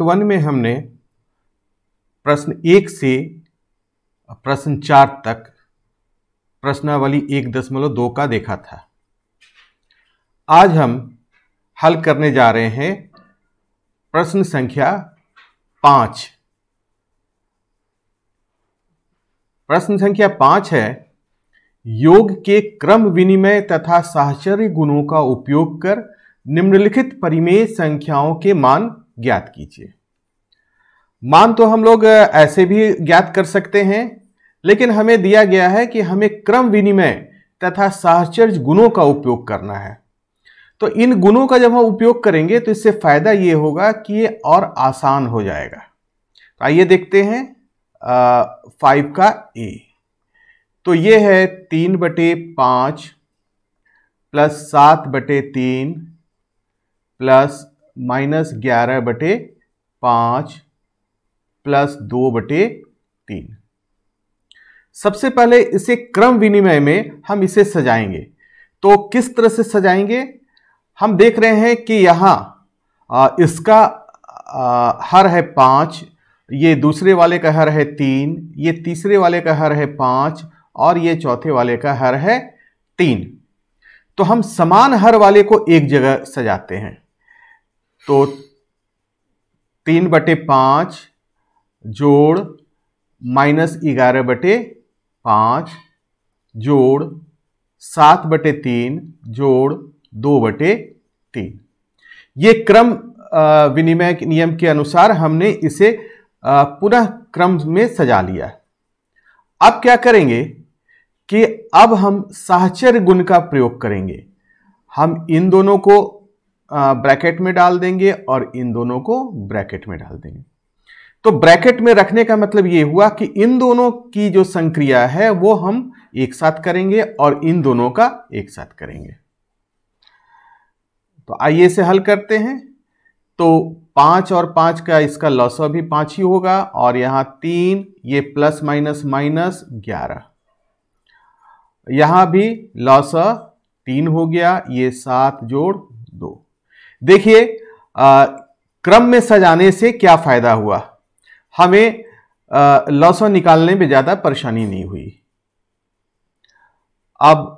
part one में हमने प्रश्न एक से प्रश्न चार तक प्रश्नावली एक दशमलव दो का देखा था आज हम हल करने जा रहे हैं प्रश्न संख्या पांच प्रश्न संख्या पांच है योग के क्रम विनिमय तथा साहचर्य गुणों का उपयोग कर निम्नलिखित परिमेय संख्याओं के मान ज्ञात कीजिए मान तो हम लोग ऐसे भी ज्ञात कर सकते हैं लेकिन हमें दिया गया है कि हमें क्रम विनिमय तथा साहचर्य गुणों का उपयोग करना है तो इन गुणों का जब हम उपयोग करेंगे तो इससे फायदा ये होगा कि ये और आसान हो जाएगा तो आइए देखते हैं फाइव का ए तो ये है तीन बटे पाँच प्लस सात बटे तीन प्लस माइनस ग्यारह बटे पाँच प्लस दो बटे तीन सबसे पहले इसे क्रम विनिमय में हम इसे सजाएंगे तो किस तरह से सजाएंगे हम देख रहे हैं कि यहाँ इसका हर है पाँच ये दूसरे वाले का हर है तीन ये तीसरे वाले का हर है पाँच और ये चौथे वाले का हर है तीन तो हम समान हर वाले को एक जगह सजाते हैं तो तीन बटे पाँच जोड़ माइनस ग्यारह बटे पाँच जोड़ सात बटे तीन जोड़ दो बटे तीन ये क्रम विनिमय नियम के अनुसार हमने इसे पुनः क्रम में सजा लिया अब क्या करेंगे कि अब हम साहचर्य गुण का प्रयोग करेंगे हम इन दोनों को ब्रैकेट में डाल देंगे और इन दोनों को ब्रैकेट में डाल देंगे तो ब्रैकेट में रखने का मतलब ये हुआ कि इन दोनों की जो संक्रिया है वो हम एक साथ करेंगे और इन दोनों का एक साथ करेंगे तो आइए इसे हल करते हैं तो पांच और पांच का इसका लॉसा भी पांच ही होगा और यहां तीन ये प्लस माइनस माइनस ग्यारह यहां भी लॉसा तीन हो गया ये सात जोड़ देखिए क्रम में सजाने से क्या फ़ायदा हुआ हमें लॉस निकालने में ज़्यादा परेशानी नहीं हुई अब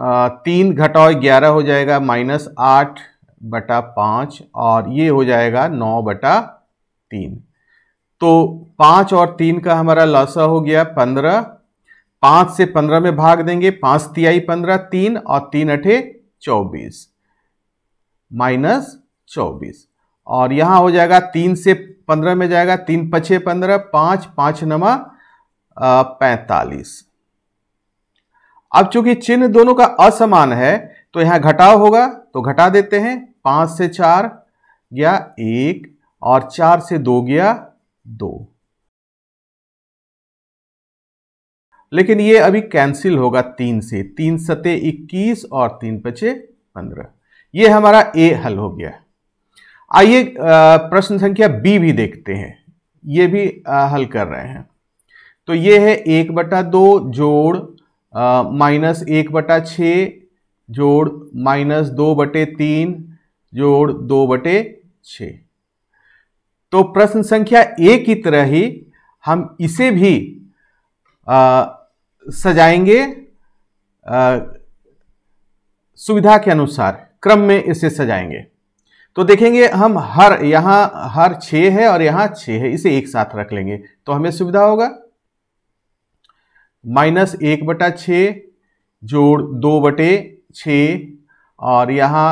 आ, तीन घटाओ ग्यारह हो जाएगा माइनस आठ बटा पाँच और ये हो जाएगा नौ बटा तीन तो पाँच और तीन का हमारा लसा हो गया पंद्रह पाँच से पंद्रह में भाग देंगे पाँच तिहाई पंद्रह तीन और तीन अठे चौबीस माइनस चौबीस और यहाँ हो जाएगा तीन से पंद्रह में जाएगा तीन पछे पंद्रह पाँच पाँच नवा पैंतालीस अब चूंकि चिन्ह दोनों का असमान है तो यहाँ घटाव होगा तो घटा देते हैं पाँच से चार गया एक और चार से दो गया दो लेकिन ये अभी कैंसिल होगा तीन से तीन सते इक्कीस और तीन पचे पंद्रह ये हमारा ए हल हो गया आइए प्रश्न संख्या बी भी देखते हैं ये भी हल कर रहे हैं तो ये है एक बटा दो जोड़ माइनस एक बटा छ जोड़ माइनस दो बटे तीन जोड़ दो बटे छ तो प्रश्न संख्या ए की तरह ही हम इसे भी आ, सजाएंगे आ, सुविधा के अनुसार क्रम में इसे सजाएंगे तो देखेंगे हम हर यहां हर छ है और यहां छ है इसे एक साथ रख लेंगे तो हमें सुविधा होगा माइनस एक बटा छ जोड़ दो बटे छ और यहां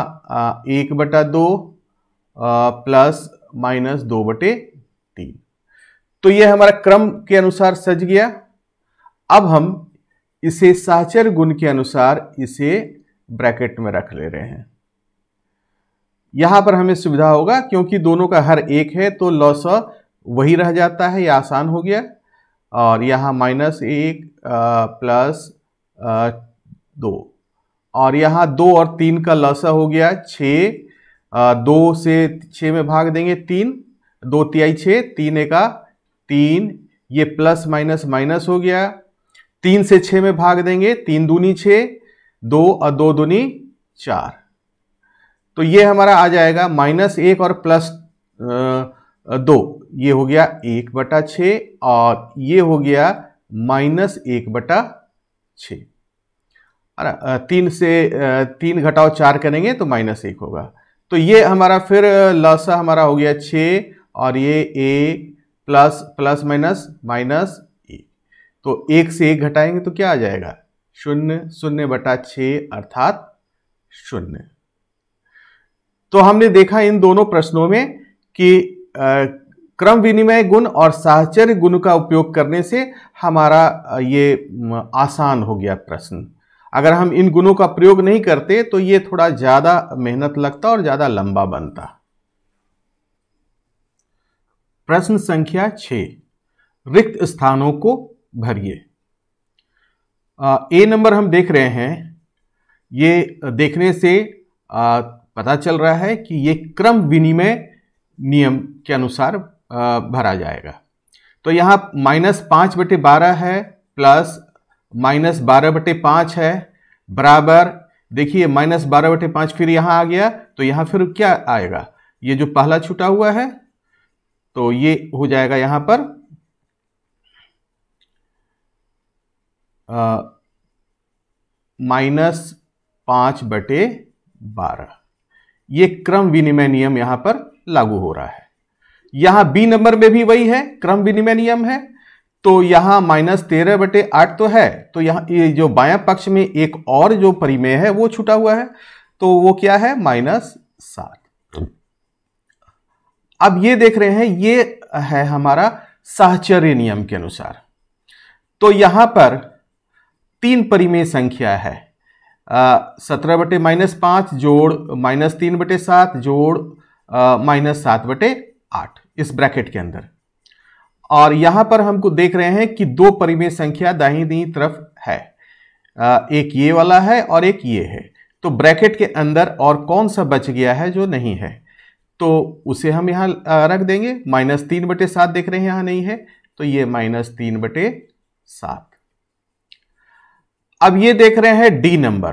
एक बटा दो प्लस माइनस दो बटे तीन तो यह हमारा क्रम के अनुसार सज गया अब हम इसे साचर गुण के अनुसार इसे ब्रैकेट में रख ले रहे हैं यहाँ पर हमें सुविधा होगा क्योंकि दोनों का हर एक है तो लॉस वही रह जाता है या आसान हो गया और यहाँ माइनस एक प्लस दो और यहाँ दो और तीन का स हो गया छ दो से छ में भाग देंगे तीन दो तिहाई छः तीन एक तीन ये प्लस माइनस माइनस हो गया तीन से छः में भाग देंगे तीन दूनी छः दो और दो दूनी चार तो ये हमारा आ जाएगा माइनस एक और प्लस दो ये हो गया एक बटा छ और ये हो गया माइनस एक बटा छ तीन से तीन घटाओ चार करेंगे तो माइनस एक होगा तो ये हमारा फिर लसा हमारा हो गया छ और ये A plus plus minus minus एक तो एक से एक घटाएंगे तो क्या आ जाएगा शून्य शून्य बटा छ अर्थात शून्य तो हमने देखा इन दोनों प्रश्नों में कि क्रम विनिमय गुण और साहचर्य गुण का उपयोग करने से हमारा ये आसान हो गया प्रश्न अगर हम इन गुणों का प्रयोग नहीं करते तो ये थोड़ा ज़्यादा मेहनत लगता और ज़्यादा लंबा बनता प्रश्न संख्या छ रिक्त स्थानों को भरिए ए नंबर हम देख रहे हैं ये देखने से पता चल रहा है कि ये क्रम विनिमय नियम के अनुसार भरा जाएगा तो यहाँ माइनस पाँच बटे बारह है प्लस माइनस बारह बटे पाँच है बराबर देखिए माइनस बारह बटे पाँच फिर यहाँ आ गया तो यहाँ फिर क्या आएगा ये जो पहला छुटा हुआ है तो ये हो जाएगा यहाँ पर माइनस पाँच बटे बारह ये क्रम विनिमय नियम यहां पर लागू हो रहा है यहां बी नंबर में भी वही है क्रम विनिमय नियम है तो यहां माइनस तेरह बटे आठ तो है तो यहां ये जो बायां पक्ष में एक और जो परिमेय है वो छुटा हुआ है तो वो क्या है माइनस सात अब ये देख रहे हैं ये है हमारा साहचर्य नियम के अनुसार तो यहां पर तीन परिमेय संख्या है सत्रह बटे माइनस पाँच जोड़ माइनस तीन बटे सात जोड़ माइनस सात बटे आठ इस ब्रैकेट के अंदर और यहां पर हमको देख रहे हैं कि दो परिमेय संख्या दाहिनी दी तरफ है आ, एक ये वाला है और एक ये है तो ब्रैकेट के अंदर और कौन सा बच गया है जो नहीं है तो उसे हम यहाँ रख देंगे माइनस तीन बटे सात देख रहे हैं यहाँ नहीं है तो ये माइनस तीन बटे सात अब ये देख रहे हैं डी नंबर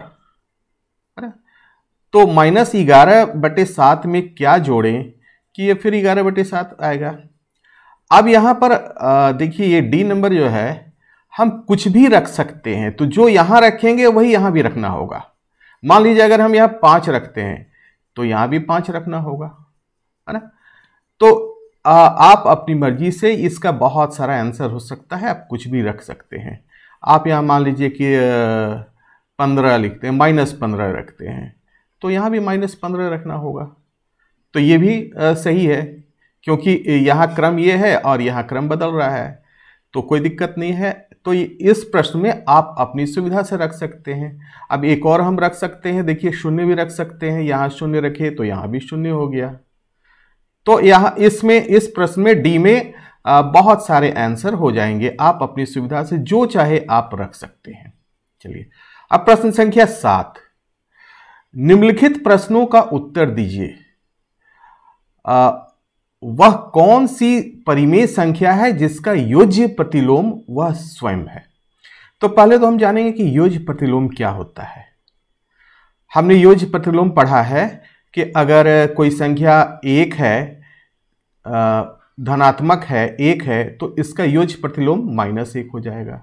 तो माइनस ग्यारह बटे सात में क्या जोड़ें कि ये फिर ग्यारह बटे सात आएगा अब यहां पर देखिए ये डी नंबर जो है हम कुछ भी रख सकते हैं तो जो यहां रखेंगे वही यहां भी रखना होगा मान लीजिए अगर हम यहाँ पांच रखते हैं तो यहां भी पाँच रखना होगा है ना तो आ, आप अपनी मर्जी से इसका बहुत सारा आंसर हो सकता है आप कुछ भी रख सकते हैं आप यहाँ मान लीजिए कि पंद्रह लिखते हैं माइनस पंद्रह रखते हैं तो यहाँ भी माइनस पंद्रह रखना होगा तो ये भी सही है क्योंकि यहाँ क्रम ये है और यहाँ क्रम बदल रहा है तो कोई दिक्कत नहीं है तो इस प्रश्न में आप अपनी सुविधा से रख सकते हैं अब एक और हम रख सकते हैं देखिए शून्य भी रख सकते हैं यहाँ शून्य रखे तो यहाँ भी शून्य हो गया तो यहाँ इसमें इस प्रश्न में डी में बहुत सारे आंसर हो जाएंगे आप अपनी सुविधा से जो चाहे आप रख सकते हैं चलिए अब प्रश्न संख्या सात निम्नलिखित प्रश्नों का उत्तर दीजिए वह कौन सी परिमेय संख्या है जिसका योज्य प्रतिलोम वह स्वयं है तो पहले तो हम जानेंगे कि योज्य प्रतिलोम क्या होता है हमने योज्य प्रतिलोम पढ़ा है कि अगर कोई संख्या एक है आ, धनात्मक है एक है तो इसका योज प्रतिलोम माइनस एक हो जाएगा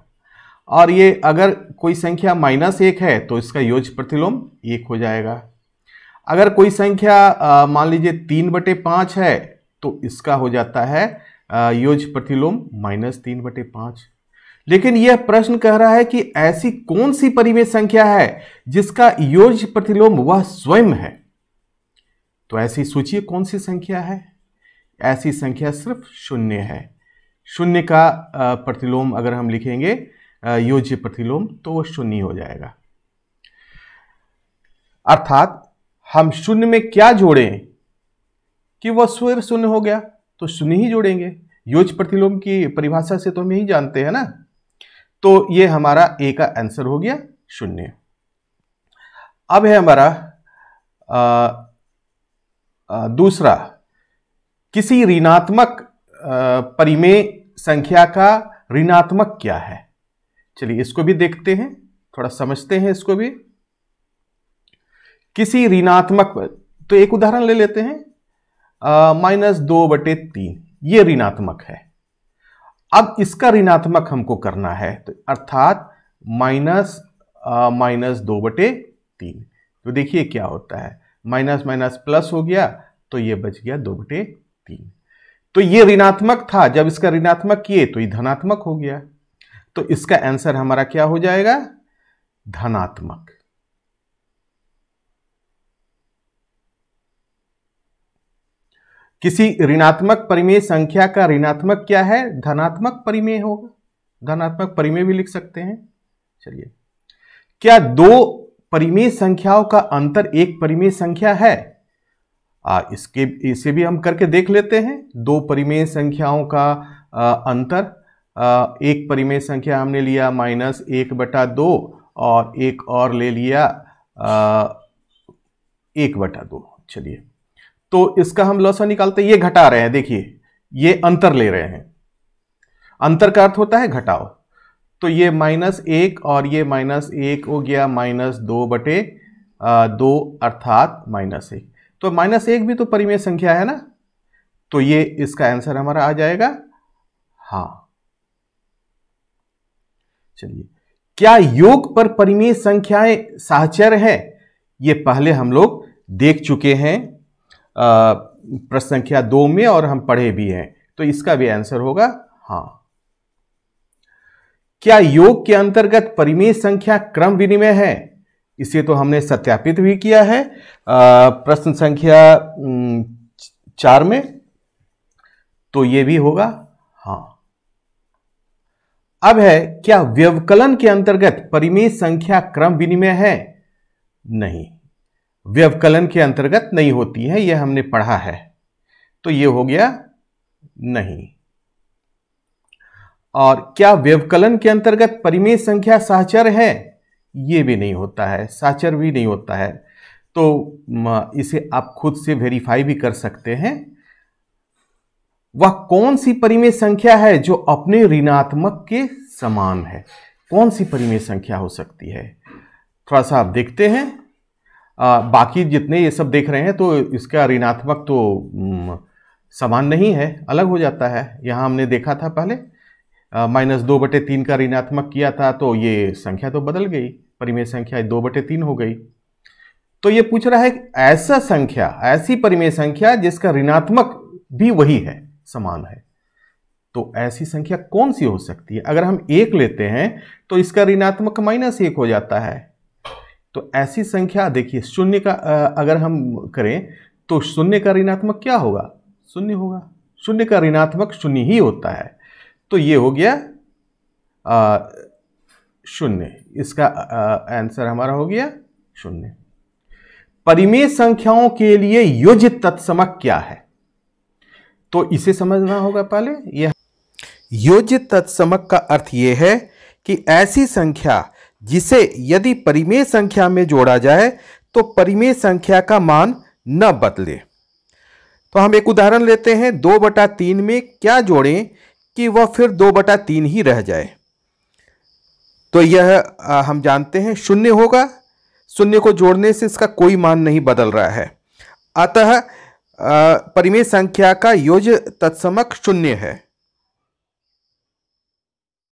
और ये अगर कोई संख्या माइनस एक है तो इसका योज प्रतिलोम एक हो जाएगा अगर कोई संख्या मान लीजिए तीन बटे पाँच है तो इसका हो जाता है योज प्रतिलोम माइनस तीन बटे पाँच लेकिन यह प्रश्न कह रहा है कि ऐसी कौन सी परिमेय संख्या है जिसका योज प्रतिलोम वह स्वयं है तो ऐसी सूची कौन सी संख्या है ऐसी संख्या सिर्फ शून्य है शून्य का प्रतिलोम अगर हम लिखेंगे योज्य प्रतिलोम तो वह शून्य हो जाएगा अर्थात हम शून्य में क्या जोड़ें कि वह स्वर शून्य हो गया तो शून्य ही जोड़ेंगे योज प्रतिलोम की परिभाषा से तो हम यही जानते हैं ना तो यह हमारा ए का आंसर हो गया शून्य अब है हमारा आ, आ, दूसरा किसी ऋणात्मक परिमेय संख्या का ऋणात्मक क्या है चलिए इसको भी देखते हैं थोड़ा समझते हैं इसको भी किसी ऋणात्मक तो एक उदाहरण ले लेते हैं माइनस दो बटे तीन ये ऋणात्मक है अब इसका ऋणात्मक हमको करना है तो अर्थात माइनस माइनस दो बटे तीन तो देखिए क्या होता है माइनस माइनस प्लस हो गया तो ये बच गया दो बटे तीन तो ये ऋणात्मक था जब इसका ऋणात्मक किए तो ये धनात्मक हो गया तो इसका आंसर हमारा क्या हो जाएगा धनात्मक किसी ऋणात्मक परिमेय संख्या का ऋणात्मक क्या है धनात्मक परिमेय होगा धनात्मक परिमेय भी लिख सकते हैं चलिए क्या दो परिमेय संख्याओं का अंतर एक परिमेय संख्या है आ, इसके इसे भी हम करके देख लेते हैं दो परिमेय संख्याओं का आ, अंतर आ, एक परिमेय संख्या हमने लिया माइनस एक बटा दो और एक और ले लिया आ, एक बटा दो चलिए तो इसका हम लॉसा निकालते हैं ये घटा रहे हैं देखिए ये अंतर ले रहे हैं अंतर का अर्थ होता है घटाओ तो ये माइनस एक और ये माइनस एक हो गया माइनस दो बटे दो अर्थात माइनस एक तो माइनस एक भी तो परिमेय संख्या है ना तो ये इसका आंसर हमारा आ जाएगा हा चलिए क्या योग पर परिमेय संख्याएं साहचर है ये पहले हम लोग देख चुके हैं प्रश्न संख्या दो में और हम पढ़े भी हैं तो इसका भी आंसर होगा हाँ क्या योग के अंतर्गत परिमेय संख्या क्रम विनिमय है इसे तो हमने सत्यापित भी किया है प्रश्न संख्या चार में तो ये भी होगा हाँ अब है क्या व्यवकलन के अंतर्गत परिमेय संख्या क्रम विनिमय है नहीं व्यवकलन के अंतर्गत नहीं होती है यह हमने पढ़ा है तो यह हो गया नहीं और क्या व्यवकलन के अंतर्गत परिमेय संख्या सहचर है ये भी नहीं होता है साचर भी नहीं होता है तो इसे आप खुद से वेरीफाई भी कर सकते हैं वह कौन सी परिमेय संख्या है जो अपने ऋणात्मक के समान है कौन सी परिमेय संख्या हो सकती है थोड़ा सा आप देखते हैं आ, बाकी जितने ये सब देख रहे हैं तो इसका ऋणात्मक तो समान नहीं है अलग हो जाता है यहाँ हमने देखा था पहले माइनस दो बटे तीन का ऋणात्मक किया था तो ये संख्या तो बदल गई परिमेय संख्या दो बटे तीन हो गई तो ये पूछ रहा है ऐसा संख्या ऐसी परिमेय संख्या जिसका ऋणात्मक भी वही है समान है तो ऐसी संख्या कौन सी हो सकती है अगर हम एक लेते हैं तो इसका ऋणात्मक माइनस एक हो जाता है तो ऐसी संख्या देखिए शून्य का अगर हम करें तो शून्य का ऋणात्मक क्या होगा शून्य होगा शून्य का ऋणात्मक शून्य ही होता है तो ये हो गया शून्य इसका आंसर हमारा हो गया शून्य परिमेय संख्याओं के लिए युज तत्समक क्या है तो इसे समझना होगा पहले यह युज तत्समक का अर्थ यह है कि ऐसी संख्या जिसे यदि परिमेय संख्या में जोड़ा जाए तो परिमेय संख्या का मान न बदले तो हम एक उदाहरण लेते हैं दो बटा तीन में क्या जोड़ें कि वह फिर दो बटा तीन ही रह जाए तो यह हम जानते हैं शून्य होगा शून्य को जोड़ने से इसका कोई मान नहीं बदल रहा है अतः परिमेय संख्या का योज तत्समक शून्य है